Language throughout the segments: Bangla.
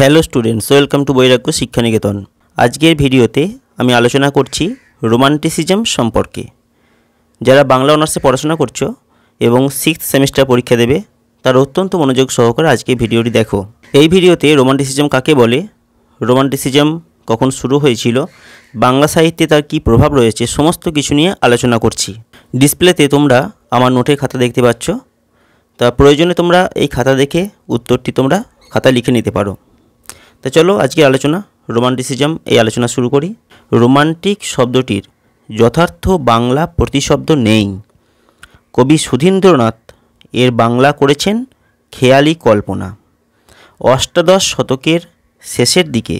হ্যালো স্টুডেন্টস ওয়েলকাম টু বৈরাগ্য শিক্ষানিকেতন আজকের ভিডিওতে আমি আলোচনা করছি রোমান্টিসিজম সম্পর্কে যারা বাংলা অনার্সে পড়াশোনা করছো এবং সিক্স সেমিস্টার পরীক্ষা দেবে তার অত্যন্ত মনোযোগ সহকারে আজকে ভিডিওটি দেখো এই ভিডিওতে রোমান্টিসিজম কাকে বলে রোমান্টিসিজম কখন শুরু হয়েছিল বাংলা সাহিত্যে তার কী প্রভাব রয়েছে সমস্ত কিছু নিয়ে আলোচনা করছি ডিসপ্লেতে তোমরা আমার নোটের খাতা দেখতে পাচ্ছ তা প্রয়োজনে তোমরা এই খাতা দেখে উত্তরটি তোমরা খাতা লিখে নিতে পারো তা চলো আজকের আলোচনা রোমান্টিসিজম এই আলোচনা শুরু করি রোমান্টিক শব্দটির যথার্থ বাংলা প্রতিশব্দ নেই কবি সুধীন্দ্রনাথ এর বাংলা করেছেন খেয়ালি কল্পনা অষ্টাদশ শতকের শেষের দিকে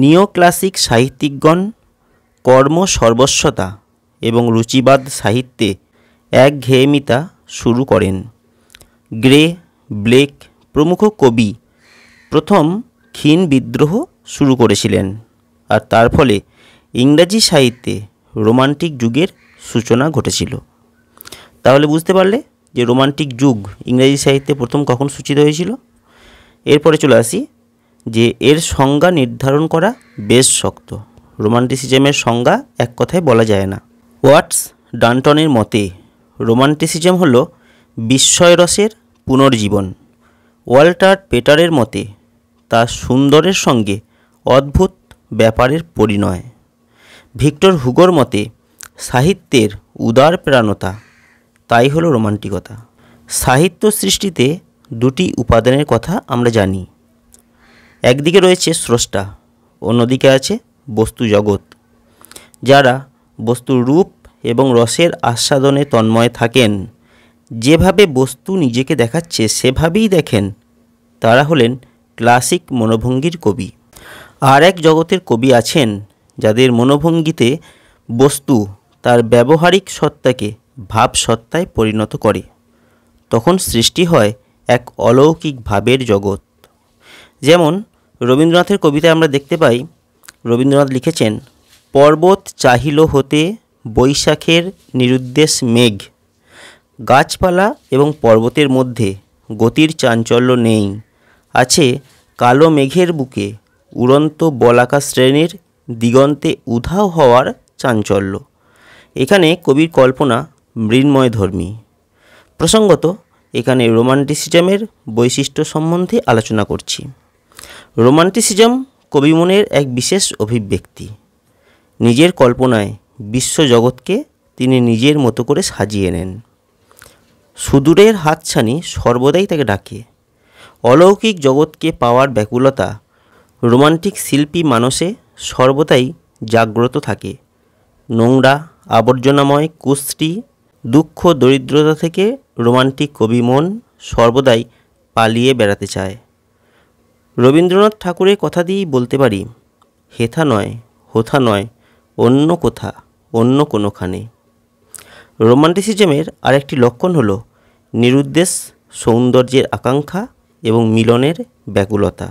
নিও ক্লাসিক সাহিত্যিকগণ কর্ম সর্বস্বতা এবং রুচিবাদ সাহিত্যে এক ঘেয়েমিতা শুরু করেন গ্রে ব্লেক প্রমুখ কবি প্রথম ক্ষীণ বিদ্রোহ শুরু করেছিলেন আর তার ফলে ইংরাজি সাহিত্যে রোমান্টিক যুগের সূচনা ঘটেছিল তাহলে বুঝতে পারলে যে রোমান্টিক যুগ ইংরাজি সাহিত্যে প্রথম কখন সূচিত হয়েছিল এরপরে চলে আসি যে এর সংজ্ঞা নির্ধারণ করা বেশ শক্ত রোমান্টিসিজমের সংজ্ঞা এক কথায় বলা যায় না ওয়াটস ডান্টনের মতে রোমান্টিসিজম হল বিস্ময়রসের পুনর্জীবন ওয়াল্টার পেটারের মতে তা সুন্দরের সঙ্গে অদ্ভুত ব্যাপারের পরিণয় ভিক্টর হুগোর মতে সাহিত্যের উদার প্রাণতা তাই হলো রোমান্টিকতা সাহিত্য সৃষ্টিতে দুটি উপাদানের কথা আমরা জানি একদিকে রয়েছে স্রষ্টা অন্যদিকে আছে বস্তু জগৎ যারা বস্তুর রূপ এবং রসের আস্বাদনে তন্ময় থাকেন যেভাবে বস্তু নিজেকে দেখাচ্ছে সেভাবেই দেখেন তারা হলেন ক্লাসিক মনোভঙ্গির কবি আর এক জগতের কবি আছেন যাদের মনোভঙ্গিতে বস্তু তার ব্যবহারিক সত্তাকে ভাব সত্তায় পরিণত করে তখন সৃষ্টি হয় এক অলৌকিক ভাবের জগৎ যেমন রবীন্দ্রনাথের কবিতায় আমরা দেখতে পাই রবীন্দ্রনাথ লিখেছেন পর্বত চাহিল হতে বৈশাখের নিরুদ্দেশ মেঘ গাছপালা এবং পর্বতের মধ্যে গতির চাঞ্চল্য নেই আছে কালো মেঘের বুকে উড়ন্ত বলাকা শ্রেণীর দিগন্তে উধাও হওয়ার চাঞ্চল্য এখানে কবির কল্পনা মৃন্ময় ধর্মী প্রসঙ্গত এখানে রোমান্টিসিজমের বৈশিষ্ট্য সম্বন্ধে আলোচনা করছি রোমান্টিসিজম কবিমনের এক বিশেষ অভিব্যক্তি নিজের কল্পনায় বিশ্ব জগৎকে তিনি নিজের মতো করে সাজিয়ে নেন সুদূরের হাতছানি সর্বদাই তাকে ডাকে অলৌকিক জগৎকে পাওয়ার ব্যাকুলতা রোমান্টিক শিল্পী মানসে সর্বদাই জাগ্রত থাকে নোংরা আবর্জনাময় কুস্তি দুঃখ দরিদ্রতা থেকে রোমান্টিক কবি মন সর্বদাই পালিয়ে বেড়াতে চায় রবীন্দ্রনাথ ঠাকুরের কথা দিয়েই বলতে পারি হেথা নয় হোথা নয় অন্য কোথা অন্য কোনোখানে রোমান্টিসিজমের আরেকটি লক্ষণ হল নিরুদ্দেশ সৌন্দর্যের আকাঙ্ক্ষা এবং মিলনের ব্যাকুলতা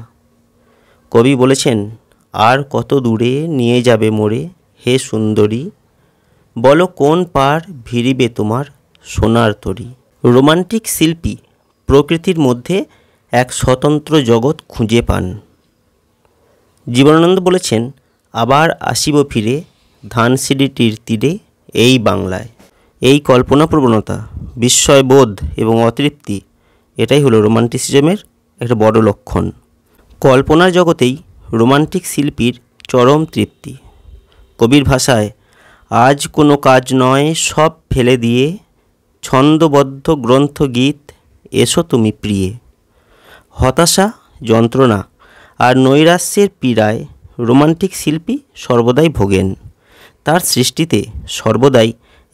কবি বলেছেন আর কত দূরে নিয়ে যাবে মোরে হে সুন্দরী বলো কোন পার ভিড়িবে তোমার সোনার তরী রোমান্টিক শিল্পী প্রকৃতির মধ্যে এক স্বতন্ত্র জগৎ খুঁজে পান জীবনানন্দ বলেছেন আবার আসিব ফিরে ধানসিডিটির তীরে এই বাংলায় এই কল্পনা প্রবণতা বিস্ময়বোধ এবং অতৃপ্তি এটাই হলো রোমান্টিসিজমের একটা বড় লক্ষণ কল্পনার জগতেই রোমান্টিক শিল্পীর চরম তৃপ্তি কবির ভাষায় আজ কোনো কাজ নয় সব ফেলে দিয়ে ছন্দবদ্ধ গ্রন্থ গীত এসো তুমি প্রিয়ে হতাশা যন্ত্রণা আর নৈরাশ্যের পীড়ায় রোমান্টিক শিল্পী সর্বদাই ভোগেন তার সৃষ্টিতে সর্বদাই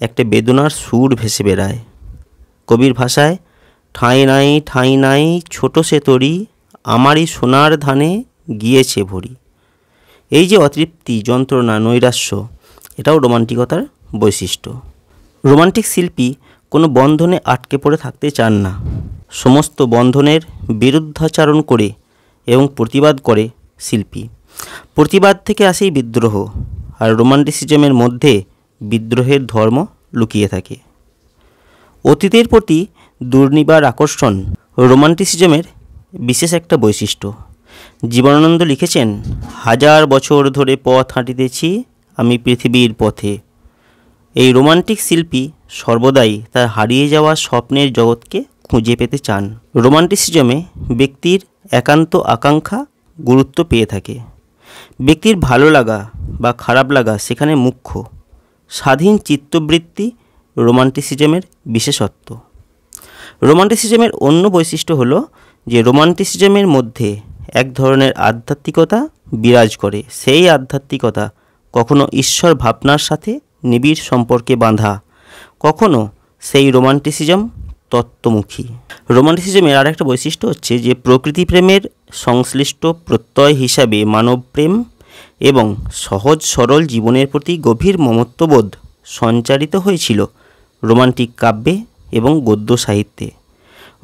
একটা বেদনার সুর ভেসে বেড়ায় কবির ভাষায় ঠাঁই নাই ঠাঁই নাই ছোট সে তরি আমারই সোনার ধানে গিয়েছে ভরি এই যে অতৃপ্তি যন্ত্রণা নৈরাশ্য এটাও রোমান্টিকতার বৈশিষ্ট্য রোমান্টিক শিল্পী কোনো বন্ধনে আটকে পড়ে থাকতে চান না সমস্ত বন্ধনের বিরুদ্ধাচারণ করে এবং প্রতিবাদ করে শিল্পী প্রতিবাদ থেকে আসেই বিদ্রোহ আর রোমান্টিসিজমের মধ্যে বিদ্রোহের ধর্ম লুকিয়ে থাকে অতীতের প্রতি দুর্নিবার আকর্ষণ রোমান্টিসিজমের বিশেষ একটা বৈশিষ্ট্য জীবনানন্দ লিখেছেন হাজার বছর ধরে পথ হাঁটিতেছি আমি পৃথিবীর পথে এই রোমান্টিক শিল্পী সর্বদাই তার হারিয়ে যাওয়া স্বপ্নের জগৎকে খুঁজে পেতে চান রোমান্টিসিজমে ব্যক্তির একান্ত আকাঙ্ক্ষা গুরুত্ব পেয়ে থাকে ব্যক্তির ভালো লাগা বা খারাপ লাগা সেখানে মুখ্য স্বাধীন চিত্তবৃত্তি রোমান্টিসিজমের বিশেষত্ব রোমান্টিসিজমের অন্য বৈশিষ্ট্য হলো যে রোমান্টিসিজমের মধ্যে এক ধরনের আধ্যাত্মিকতা বিরাজ করে সেই আধ্যাত্মিকতা কখনো ঈশ্বর ভাবনার সাথে নিবিড় সম্পর্কে বাঁধা কখনো সেই রোমান্টিসিজম তত্ত্বমুখী রোমান্টিসিজমের আর একটা বৈশিষ্ট্য হচ্ছে যে প্রকৃতি প্রেমের সংশ্লিষ্ট প্রত্যয় হিসাবে মানব প্রেম এবং সহজ সরল জীবনের প্রতি গভীর মমত্ববোধ সঞ্চারিত হয়েছিল রোমান্টিক কাব্যে এবং গদ্য সাহিত্যে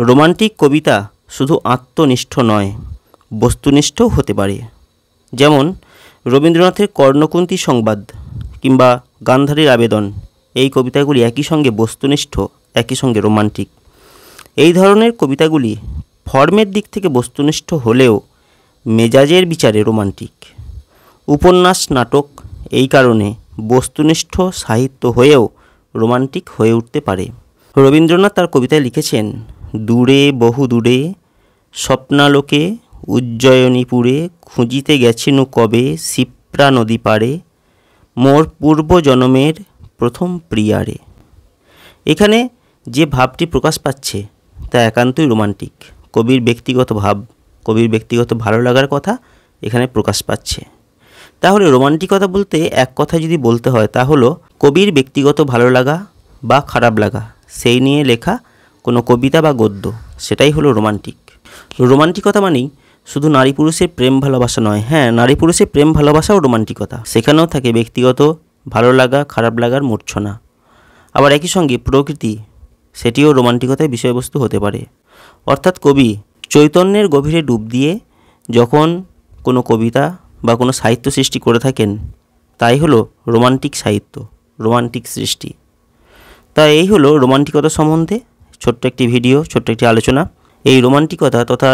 রোমান্টিক কবিতা শুধু আত্মনিষ্ঠ নয় বস্তুনিষ্ঠও হতে পারে যেমন রবীন্দ্রনাথের কর্ণকুন্তী সংবাদ কিংবা গান্ধারীর আবেদন এই কবিতাগুলি একই সঙ্গে বস্তুনিষ্ঠ একই সঙ্গে রোমান্টিক এই ধরনের কবিতাগুলি ফর্মের দিক থেকে বস্তুনিষ্ঠ হলেও মেজাজের বিচারে রোমান্টিক উপন্যাস নাটক এই কারণে বস্তুনিষ্ঠ সাহিত্য হয়েও রোমান্টিক হয়ে উঠতে পারে রবীন্দ্রনাথ তার কবিতায় লিখেছেন দূরে বহু দূরে স্বপ্নালোকে উজ্জয়নীপুরে খুঁজিতে গেছেনু কবে সিপ্রা নদী পারে মোর পূর্ব জনমের প্রথম প্রিয়ারে এখানে যে ভাবটি প্রকাশ পাচ্ছে তা একান্তই রোমান্টিক কবির ব্যক্তিগত ভাব কবির ব্যক্তিগত ভালো লাগার কথা এখানে প্রকাশ পাচ্ছে তাহলে রোমান্টিকতা বলতে এক কথা যদি বলতে হয় তা হলো কবির ব্যক্তিগত ভালো লাগা বা খারাপ লাগা সেই নিয়ে লেখা কোনো কবিতা বা গদ্য সেটাই হলো রোমান্টিক রোমান্টিকতা মানেই শুধু নারী পুরুষের প্রেম ভালোবাসা নয় হ্যাঁ নারী পুরুষের প্রেম ভালোবাসাও রোমান্টিকতা সেখানেও থাকে ব্যক্তিগত ভালো লাগা খারাপ লাগার মূর্ছনা আবার একই সঙ্গে প্রকৃতি সেটিও রোমান্টিকতায় বিষয়বস্তু হতে পারে অর্থাৎ কবি চৈতন্যের গভীরে ডুব দিয়ে যখন কোনো কবিতা বা কোনো সাহিত্য সৃষ্টি করে থাকেন তাই হলো রোমান্টিক সাহিত্য রোমান্টিক সৃষ্টি তা এই হলো রোমান্টিকতা সম্বন্ধে ছোট্ট একটি ভিডিও ছোট্ট একটি আলোচনা এই রোমান্টিকতা তথা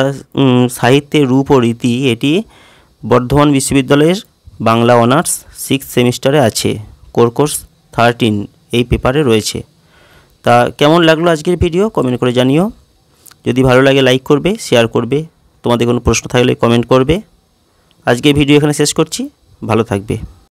সাহিত্যের রূপ ও রীতি এটি বর্ধমান বিশ্ববিদ্যালয়ের বাংলা অনার্স সিক্স সেমিস্টারে আছে কোর কোর্স থার্টিন এই পেপারে রয়েছে তা কেমন লাগলো আজকের ভিডিও কমেন্ট করে জানিও যদি ভালো লাগে লাইক করবে শেয়ার করবে তোমাদের কোনো প্রশ্ন থাকলে কমেন্ট করবে আজকে ভিডিও এখানে শেষ করছি ভালো থাকবে